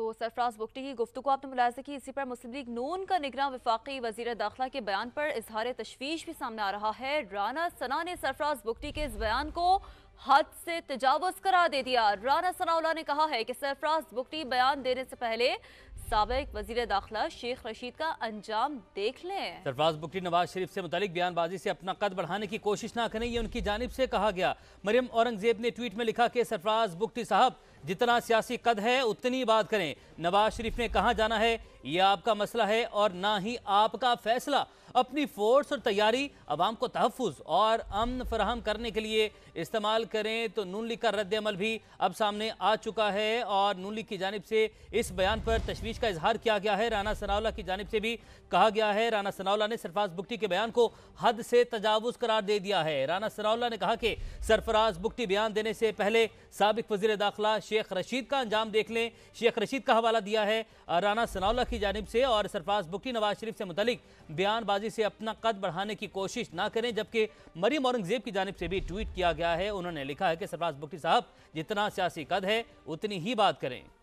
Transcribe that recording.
तो सरफराज बुकटी की गुफ्तु को आपने मुलाजा की इसी पर मुस्लिम लीग नून का निगरान विफाकी वजीर दाखिला के बयान पर इजहार तशवीश भी सामने आ रहा है राना सना ने सरफराज बुकटी के इस बयान को हद से तजावज करार दे दिया राना सना ने कहा है कि सरफराज बुकटी बयान देने से पहले सबक वजीर दाखिला शेख रशीद का अंजाम देख लें सरफराज बुकरी नवाज शरीफ से मुतल बयानबाजी से अपना कद बढ़ाने की कोशिश ना करें ये उनकी जानब से कहा गया मरियम औरंगजेब ने ट्वीट में लिखा कि सरफराज बुकटी साहब जितना सियासी कद है उतनी बात करें नवाज शरीफ ने कहा जाना है ये आपका मसला है और ना ही आपका फैसला अपनी फोर्स और तैयारी अवाम को तहफ़ और अमन फराहम करने के लिए इस्तेमाल करें तो नून लीग का रद्द अमल भी अब सामने आ चुका है और नून लीग की जानब से इस बयान पर तशवीश का इजहार किया गया है राना सनावला की जानब से भी कहा गया है राना सनावला ने सरफराज बुक्टी के बयान को हद से तजावुज करार दे दिया है राना सनावला ने कहा कि सरफराज बुक्टी बयान देने से पहले सबक वजीर दाखिला शेख रशीद का अंजाम देख लें शेख रशीद का हवाला दिया है राना सनावला की जानब से और सरफराज बुक्टी नवाज शरीफ से मुतलिक बयानबाजी से अपना कद बढ़ाने की कोशिश ना करें जबकि मरीम औरंगजेब की जानब से भी ट्वीट किया गया है उन्होंने लिखा है कि सरफराज बुक्टी साहब जितना सियासी कद है उतनी ही बात करें